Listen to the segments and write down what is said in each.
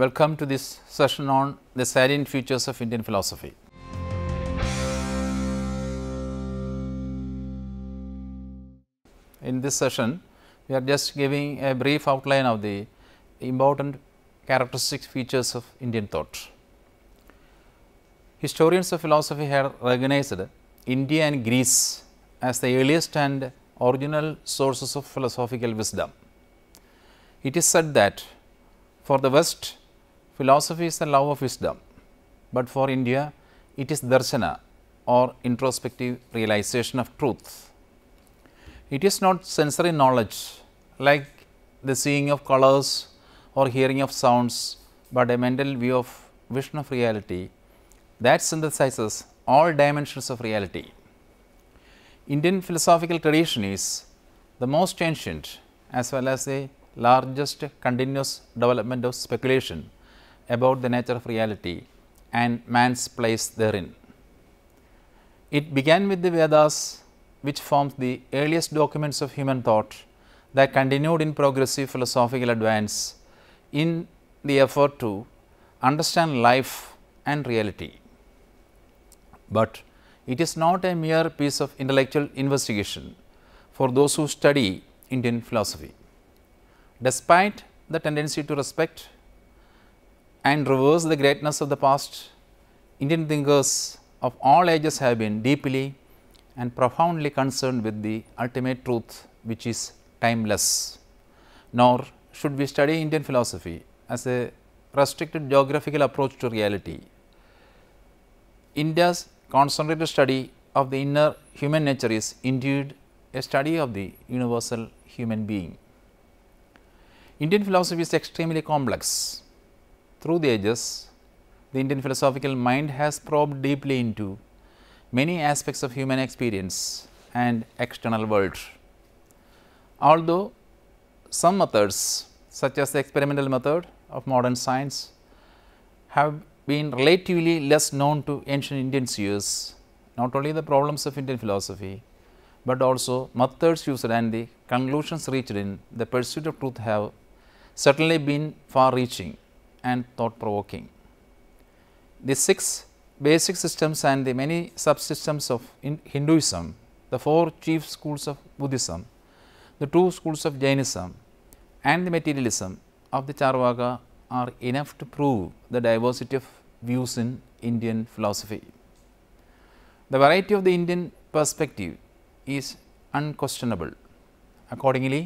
Welcome to this session on the salient features of Indian philosophy. In this session, we are just giving a brief outline of the important characteristic features of Indian thought. Historians of philosophy have recognized India and Greece as the earliest and original sources of philosophical wisdom. It is said that for the West, Philosophy is the love of wisdom, but for India it is darshana or introspective realization of truth. It is not sensory knowledge like the seeing of colors or hearing of sounds, but a mental view of vision of reality that synthesizes all dimensions of reality. Indian philosophical tradition is the most ancient as well as the largest continuous development of speculation about the nature of reality and man's place therein. It began with the Vedas which forms the earliest documents of human thought that continued in progressive philosophical advance in the effort to understand life and reality. But it is not a mere piece of intellectual investigation for those who study Indian philosophy. Despite the tendency to respect and reverse the greatness of the past, Indian thinkers of all ages have been deeply and profoundly concerned with the ultimate truth which is timeless. Nor should we study Indian philosophy as a restricted geographical approach to reality. India's concentrated study of the inner human nature is indeed a study of the universal human being. Indian philosophy is extremely complex through the ages, the Indian philosophical mind has probed deeply into many aspects of human experience and external world. Although some methods such as the experimental method of modern science have been relatively less known to ancient Indian seers, not only the problems of Indian philosophy, but also methods used and the conclusions reached in the pursuit of truth have certainly been far reaching and thought provoking. The six basic systems and the many subsystems of Hinduism, the four chief schools of Buddhism, the two schools of Jainism and the materialism of the Charvaka are enough to prove the diversity of views in Indian philosophy. The variety of the Indian perspective is unquestionable. Accordingly,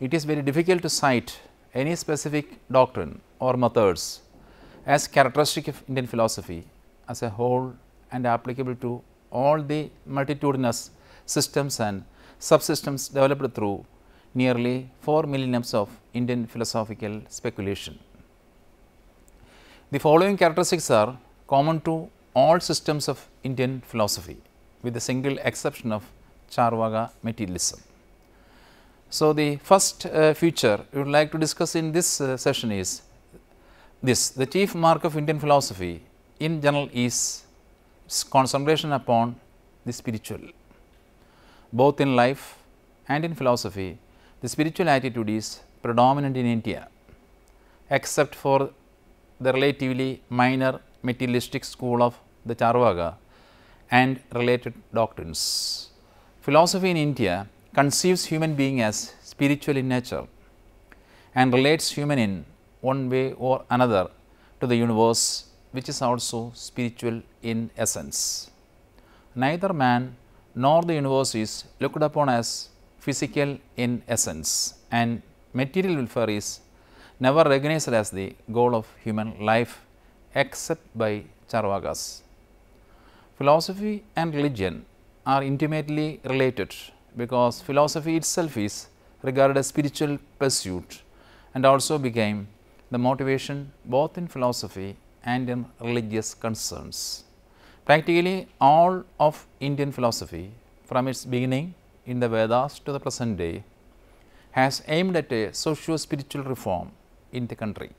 it is very difficult to cite any specific doctrine or methods as characteristic of Indian philosophy as a whole and applicable to all the multitudinous systems and subsystems developed through nearly 4 millennia of Indian philosophical speculation. The following characteristics are common to all systems of Indian philosophy with the single exception of Charvaga materialism. So, the first uh, feature we would like to discuss in this uh, session is this the chief mark of Indian philosophy in general is its concentration upon the spiritual both in life and in philosophy the spiritual attitude is predominant in India except for the relatively minor materialistic school of the Charvaga and related doctrines. Philosophy in India conceives human being as spiritual in nature and relates human in one way or another to the universe which is also spiritual in essence. Neither man nor the universe is looked upon as physical in essence and material welfare is never recognized as the goal of human life except by charvagas. Philosophy and religion are intimately related because philosophy itself is regarded as spiritual pursuit and also became the motivation both in philosophy and in religious concerns. Practically all of Indian philosophy from its beginning in the Vedas to the present day has aimed at a socio-spiritual reform in the country.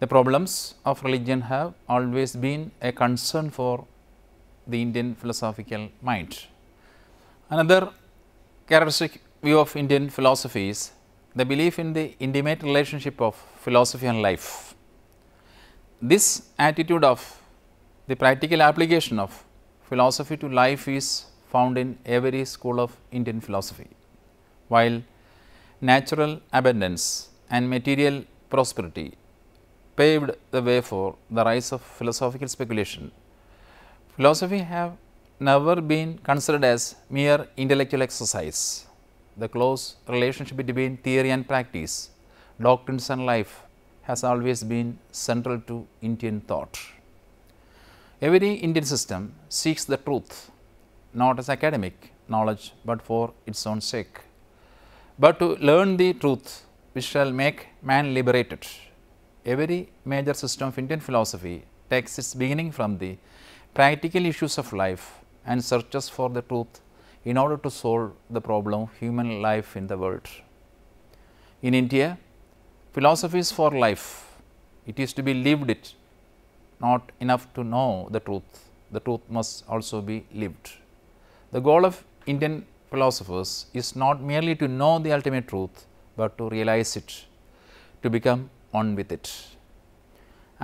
The problems of religion have always been a concern for the Indian philosophical mind. Another characteristic view of Indian philosophy is the belief in the intimate relationship of philosophy and life. This attitude of the practical application of philosophy to life is found in every school of Indian philosophy, while natural abundance and material prosperity paved the way for the rise of philosophical speculation. Philosophy have never been considered as mere intellectual exercise. The close relationship between theory and practice, doctrines and life has always been central to Indian thought. Every Indian system seeks the truth not as academic knowledge, but for its own sake. But to learn the truth which shall make man liberated. Every major system of Indian philosophy takes its beginning from the practical issues of life and searches for the truth in order to solve the problem of human life in the world. In India, philosophy is for life. It is to be lived it, not enough to know the truth. The truth must also be lived. The goal of Indian philosophers is not merely to know the ultimate truth, but to realize it, to become one with it.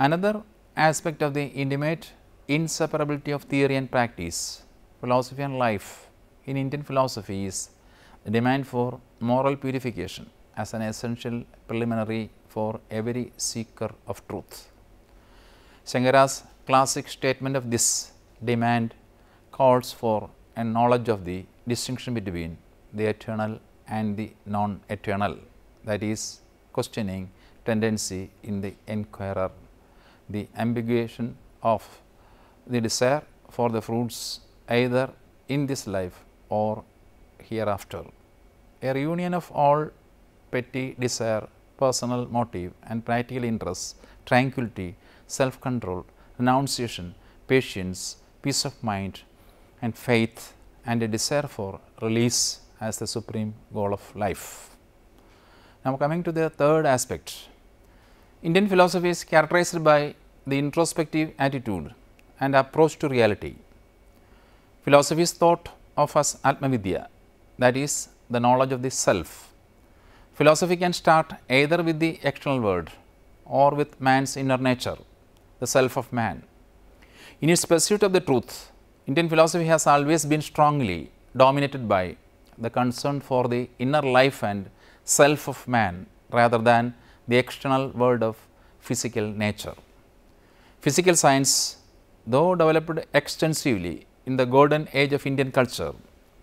Another aspect of the intimate inseparability of theory and practice philosophy and life in Indian philosophy is the demand for moral purification as an essential preliminary for every seeker of truth. Shankara's classic statement of this demand calls for a knowledge of the distinction between the eternal and the non-eternal that is questioning tendency in the inquirer, the ambiguation of the desire for the fruits either in this life or hereafter. A reunion of all petty desire, personal motive and practical interests, tranquility, self-control, renunciation, patience, peace of mind and faith and a desire for release as the supreme goal of life. Now, coming to the third aspect, Indian philosophy is characterized by the introspective attitude and approach to reality. Philosophy is thought of as Atmavidya, that is the knowledge of the self. Philosophy can start either with the external world or with man's inner nature, the self of man. In its pursuit of the truth, Indian philosophy has always been strongly dominated by the concern for the inner life and self of man rather than the external world of physical nature. Physical science, though developed extensively in the golden age of Indian culture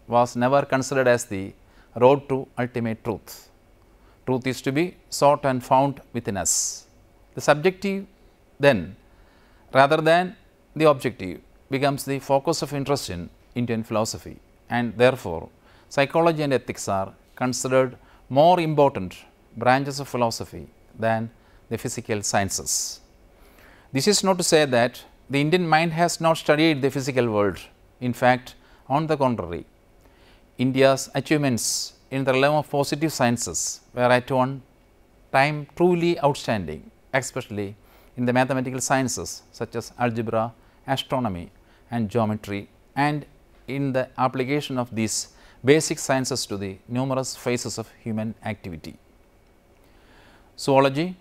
was never considered as the road to ultimate truth. Truth is to be sought and found within us. The subjective then rather than the objective becomes the focus of interest in Indian philosophy and therefore, psychology and ethics are considered more important branches of philosophy than the physical sciences. This is not to say that the Indian mind has not studied the physical world in fact, on the contrary, India's achievements in the realm of positive sciences were at one time truly outstanding, especially in the mathematical sciences such as algebra, astronomy and geometry and in the application of these basic sciences to the numerous phases of human activity. Zoology,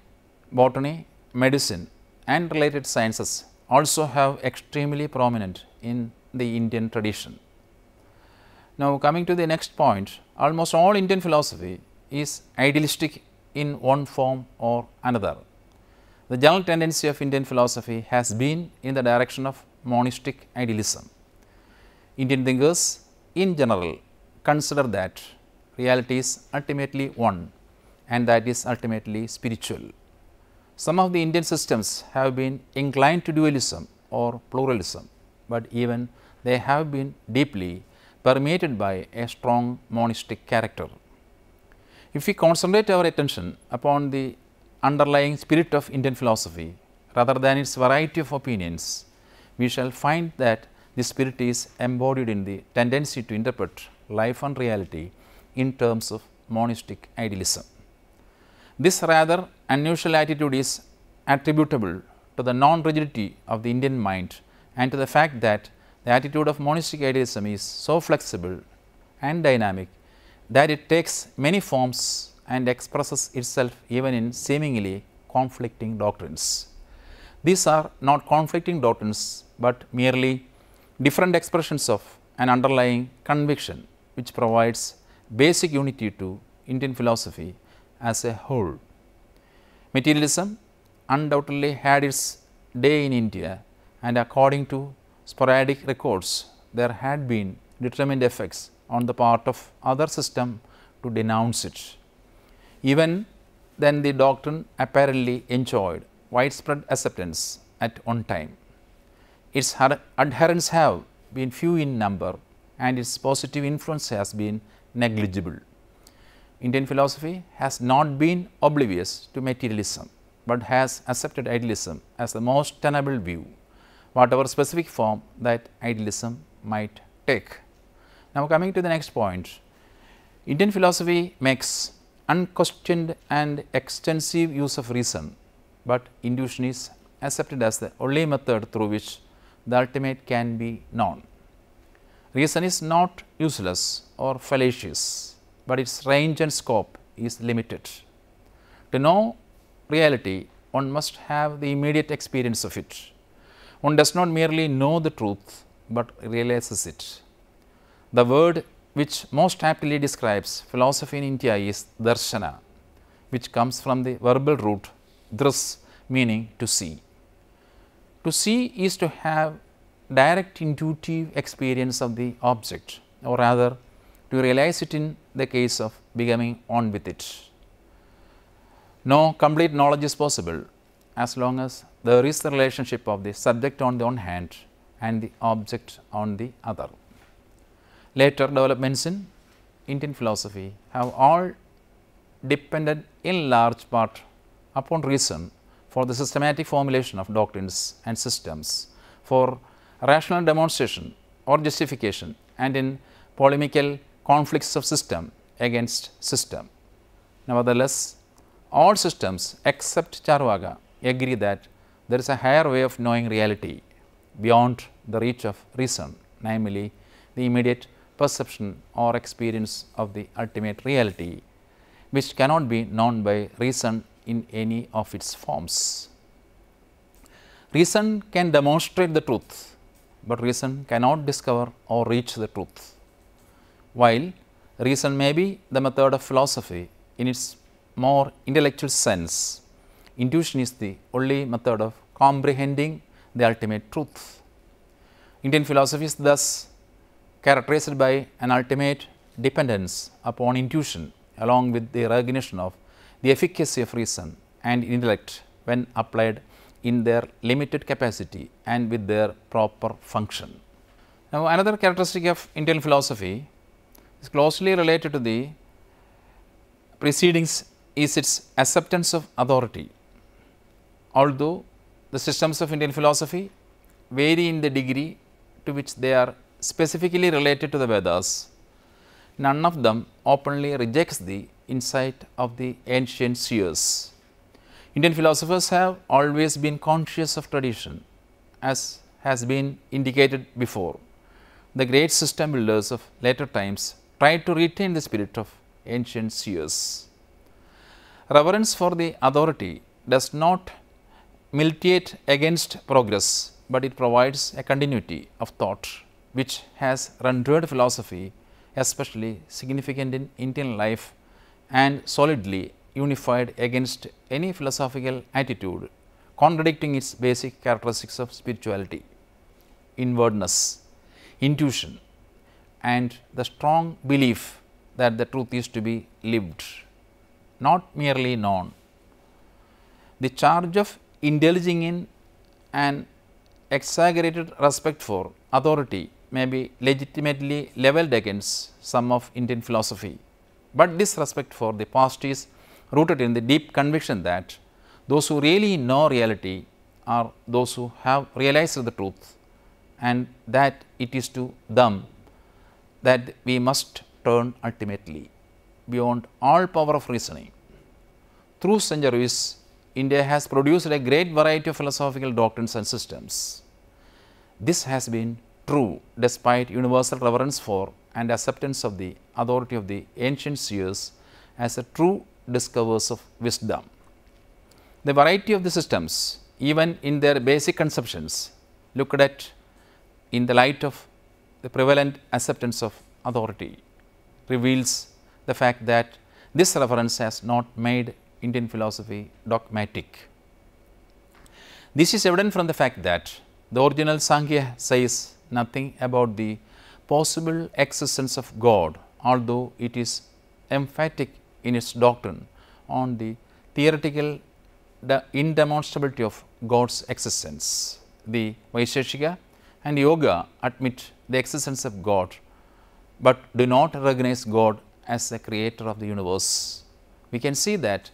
botany, medicine and related sciences also have extremely prominent in the Indian tradition. Now, coming to the next point, almost all Indian philosophy is idealistic in one form or another. The general tendency of Indian philosophy has been in the direction of monistic idealism. Indian thinkers in general consider that reality is ultimately one and that is ultimately spiritual. Some of the Indian systems have been inclined to dualism or pluralism, but even they have been deeply permeated by a strong monistic character. If we concentrate our attention upon the underlying spirit of Indian philosophy rather than its variety of opinions, we shall find that the spirit is embodied in the tendency to interpret life and reality in terms of monistic idealism. This rather unusual attitude is attributable to the non-rigidity of the Indian mind and to the fact that the attitude of monistic idealism is so flexible and dynamic that it takes many forms and expresses itself even in seemingly conflicting doctrines. These are not conflicting doctrines, but merely different expressions of an underlying conviction which provides basic unity to Indian philosophy as a whole. Materialism undoubtedly had its day in India and according to sporadic records, there had been determined effects on the part of other system to denounce it. Even then the doctrine apparently enjoyed widespread acceptance at one time. Its adherents have been few in number and its positive influence has been negligible. Indian philosophy has not been oblivious to materialism, but has accepted idealism as the most tenable view whatever specific form that idealism might take. Now, coming to the next point, Indian philosophy makes unquestioned and extensive use of reason, but intuition is accepted as the only method through which the ultimate can be known. Reason is not useless or fallacious, but its range and scope is limited. To know reality, one must have the immediate experience of it. One does not merely know the truth, but realizes it. The word which most aptly describes philosophy in India is darshana, which comes from the verbal root dras, meaning to see. To see is to have direct intuitive experience of the object or rather to realize it in the case of becoming on with it. No complete knowledge is possible as long as there is the relationship of the subject on the one hand and the object on the other. Later developments in Indian philosophy have all depended in large part upon reason for the systematic formulation of doctrines and systems, for rational demonstration or justification and in polemical conflicts of system against system. Nevertheless, all systems except Charvaka agree that there is a higher way of knowing reality beyond the reach of reason, namely the immediate perception or experience of the ultimate reality, which cannot be known by reason in any of its forms. Reason can demonstrate the truth, but reason cannot discover or reach the truth. While reason may be the method of philosophy in its more intellectual sense, Intuition is the only method of comprehending the ultimate truth. Indian philosophy is thus characterized by an ultimate dependence upon intuition along with the recognition of the efficacy of reason and intellect when applied in their limited capacity and with their proper function. Now, another characteristic of Indian philosophy is closely related to the precedings is its acceptance of authority although the systems of Indian philosophy vary in the degree to which they are specifically related to the Vedas, none of them openly rejects the insight of the ancient seers. Indian philosophers have always been conscious of tradition as has been indicated before. The great system builders of later times tried to retain the spirit of ancient seers. Reverence for the authority does not militate against progress, but it provides a continuity of thought which has rendered philosophy especially significant in Indian life and solidly unified against any philosophical attitude contradicting its basic characteristics of spirituality, inwardness, intuition and the strong belief that the truth is to be lived, not merely known. The charge of indulging in an exaggerated respect for authority may be legitimately leveled against some of Indian philosophy, but this respect for the past is rooted in the deep conviction that those who really know reality are those who have realized the truth and that it is to them that we must turn ultimately beyond all power of reasoning. Through centuries, India has produced a great variety of philosophical doctrines and systems. This has been true despite universal reverence for and acceptance of the authority of the ancient seers as a true discoverers of wisdom. The variety of the systems, even in their basic conceptions, looked at in the light of the prevalent acceptance of authority, reveals the fact that this reference has not made Indian philosophy dogmatic. This is evident from the fact that the original Sankhya says nothing about the possible existence of God, although it is emphatic in its doctrine on the theoretical the indemonstrability of God's existence. The Vaisheshika and Yoga admit the existence of God, but do not recognize God as the creator of the universe. We can see that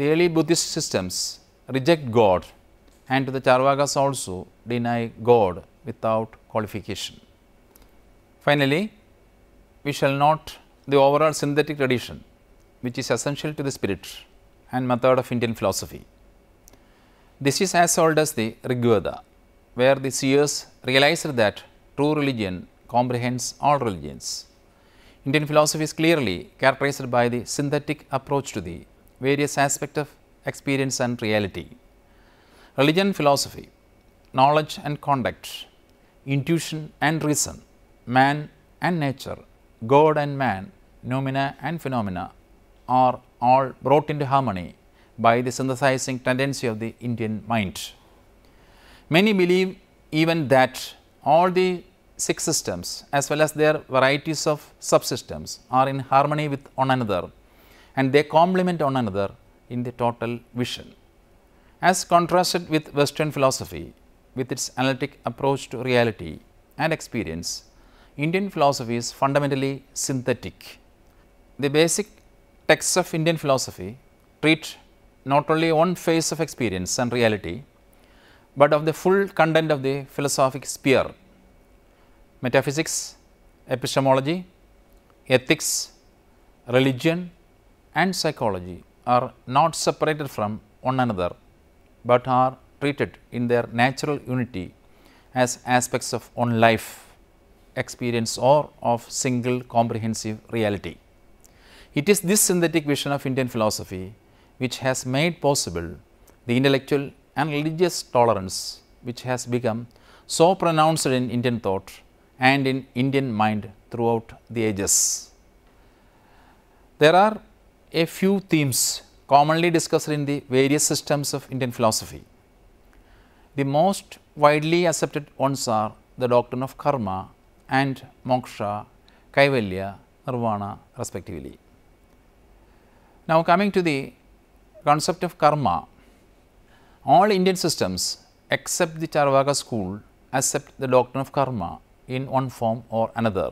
the early Buddhist systems reject God and the Charvagas also deny God without qualification. Finally, we shall note the overall synthetic tradition which is essential to the spirit and method of Indian philosophy. This is as old as the Rig Veda, where the seers realized that true religion comprehends all religions. Indian philosophy is clearly characterized by the synthetic approach to the various aspects of experience and reality. Religion philosophy, knowledge and conduct, intuition and reason, man and nature, God and man, noumena and phenomena are all brought into harmony by the synthesizing tendency of the Indian mind. Many believe even that all the six systems as well as their varieties of subsystems are in harmony with one another and they complement one another in the total vision. As contrasted with western philosophy with its analytic approach to reality and experience, Indian philosophy is fundamentally synthetic. The basic texts of Indian philosophy treat not only one phase of experience and reality, but of the full content of the philosophic sphere, metaphysics, epistemology, ethics, religion, and psychology are not separated from one another, but are treated in their natural unity as aspects of one life experience or of single comprehensive reality. It is this synthetic vision of Indian philosophy which has made possible the intellectual and religious tolerance which has become so pronounced in Indian thought and in Indian mind throughout the ages. There are a few themes commonly discussed in the various systems of Indian philosophy. The most widely accepted ones are the doctrine of karma and moksha, kaivalya, nirvana respectively. Now, coming to the concept of karma, all Indian systems except the Charvaka school accept the doctrine of karma in one form or another.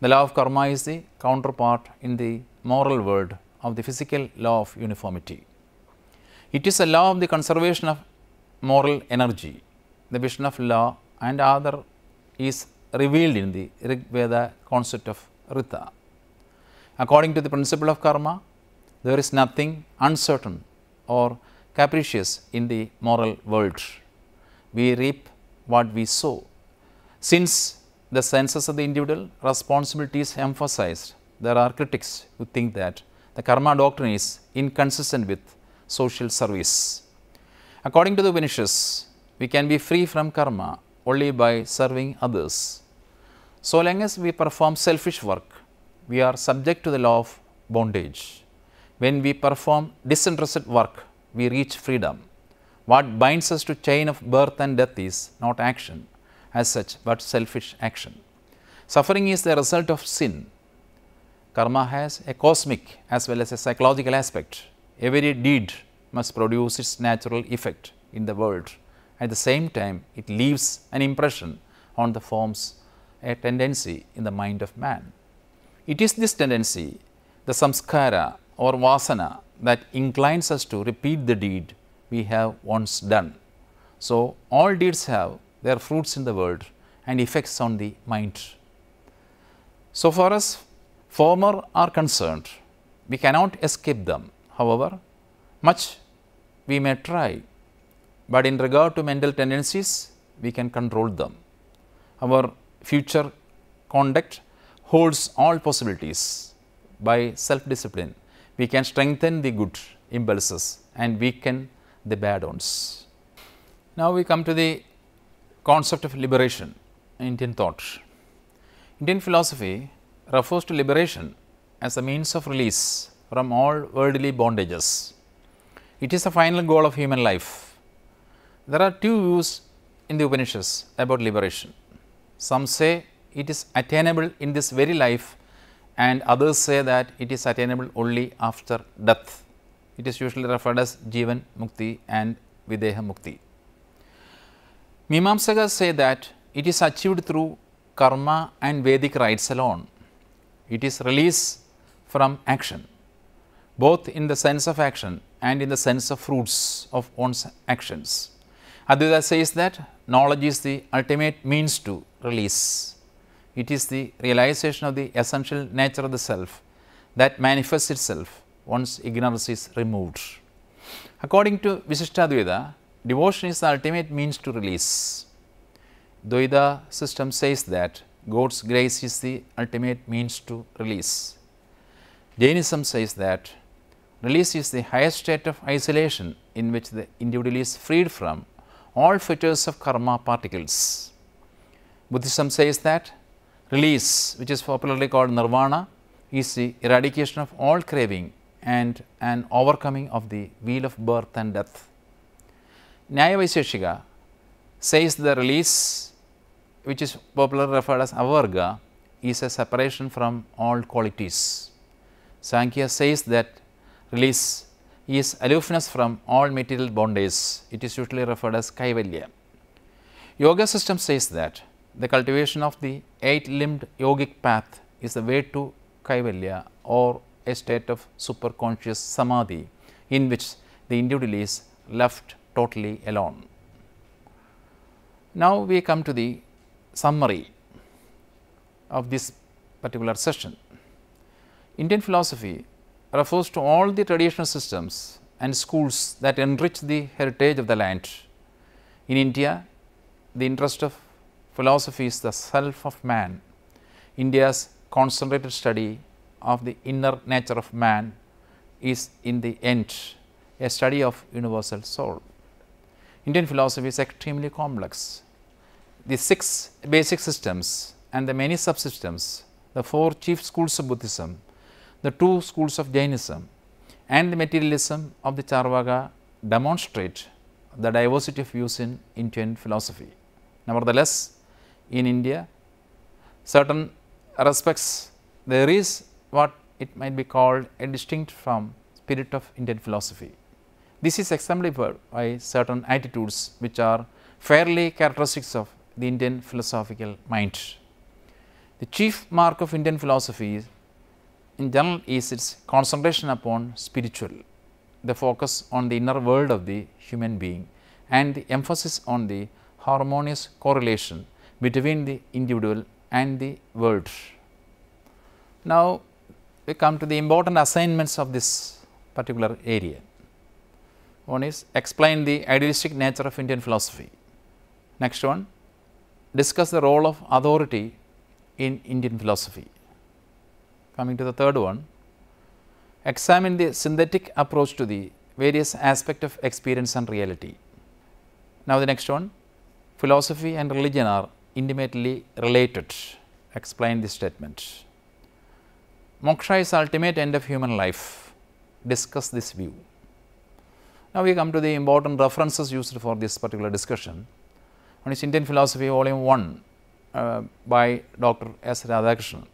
The law of karma is the counterpart in the moral world of the physical law of uniformity. It is a law of the conservation of moral energy. The vision of law and other is revealed in the Rig Veda concept of Rita. According to the principle of karma, there is nothing uncertain or capricious in the moral world. We reap what we sow. Since the senses of the individual responsibility is emphasized, there are critics who think that the karma doctrine is inconsistent with social service. According to the Upanishads, we can be free from karma only by serving others. So long as we perform selfish work, we are subject to the law of bondage. When we perform disinterested work, we reach freedom. What binds us to chain of birth and death is not action as such, but selfish action. Suffering is the result of sin karma has a cosmic as well as a psychological aspect. Every deed must produce its natural effect in the world. At the same time, it leaves an impression on the forms a tendency in the mind of man. It is this tendency, the samskara or vasana that inclines us to repeat the deed we have once done. So, all deeds have their fruits in the world and effects on the mind. So, for us former are concerned, we cannot escape them. However, much we may try, but in regard to mental tendencies, we can control them. Our future conduct holds all possibilities by self-discipline. We can strengthen the good impulses and weaken the bad ones. Now, we come to the concept of liberation in Indian thought. Indian philosophy refers to liberation as a means of release from all worldly bondages. It is the final goal of human life. There are two views in the Upanishads about liberation. Some say it is attainable in this very life and others say that it is attainable only after death. It is usually referred as Jivan Mukti and Videha Mukti. Mimamsakas say that it is achieved through karma and Vedic rites alone it is release from action, both in the sense of action and in the sense of fruits of one's actions. Advaita says that knowledge is the ultimate means to release. It is the realization of the essential nature of the self that manifests itself once ignorance is removed. According to Visishtadvaita, devotion is the ultimate means to release. Dvaita system says that God's grace is the ultimate means to release. Jainism says that release is the highest state of isolation in which the individual is freed from all fetters of karma particles. Buddhism says that release, which is popularly called nirvana, is the eradication of all craving and an overcoming of the wheel of birth and death. Nyaya Vaisheshika says the release which is popularly referred as avarga is a separation from all qualities. Sankhya says that release is aloofness from all material bondages. It is usually referred as kaivalya. Yoga system says that the cultivation of the eight limbed yogic path is the way to kaivalya or a state of superconscious samadhi in which the individual is left totally alone. Now, we come to the summary of this particular session. Indian philosophy refers to all the traditional systems and schools that enrich the heritage of the land. In India, the interest of philosophy is the self of man. India's concentrated study of the inner nature of man is in the end a study of universal soul. Indian philosophy is extremely complex the 6 basic systems and the many subsystems, the 4 chief schools of Buddhism, the 2 schools of Jainism and the materialism of the Charvaka demonstrate the diversity of views in Indian philosophy. Nevertheless, in India, certain respects there is what it might be called a distinct from spirit of Indian philosophy. This is exemplified by certain attitudes which are fairly characteristics of the Indian philosophical mind. The chief mark of Indian philosophy in general is its concentration upon spiritual, the focus on the inner world of the human being and the emphasis on the harmonious correlation between the individual and the world. Now, we come to the important assignments of this particular area. One is explain the idealistic nature of Indian philosophy. Next one, discuss the role of authority in Indian philosophy. Coming to the third one, examine the synthetic approach to the various aspects of experience and reality. Now, the next one, philosophy and religion are intimately related. Explain this statement. Moksha is ultimate end of human life. Discuss this view. Now, we come to the important references used for this particular discussion on his Indian philosophy volume 1 uh, by Dr. S. Radhakrishnan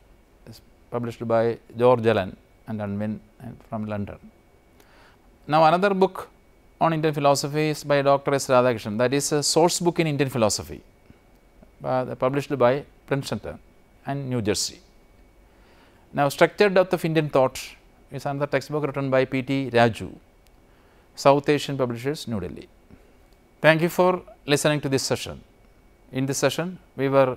is published by George Allen and Unwin uh, from London. Now, another book on Indian philosophy is by Dr. S. Radhakrishnan that is a source book in Indian philosophy uh, published by Princeton and New Jersey. Now, Structured Depth of Indian Thought is another textbook written by P. T. Raju, South Asian Publishers, New Delhi. Thank you for listening to this session. In this session, we were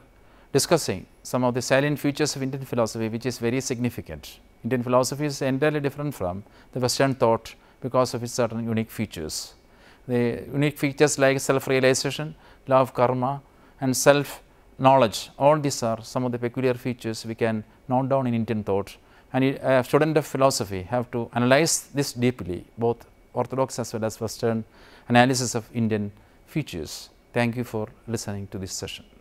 discussing some of the salient features of Indian philosophy, which is very significant. Indian philosophy is entirely different from the Western thought because of its certain unique features. The unique features like self-realization, love, karma and self-knowledge, all these are some of the peculiar features we can note down in Indian thought and a student of philosophy have to analyze this deeply, both orthodox as well as western analysis of Indian features. Thank you for listening to this session.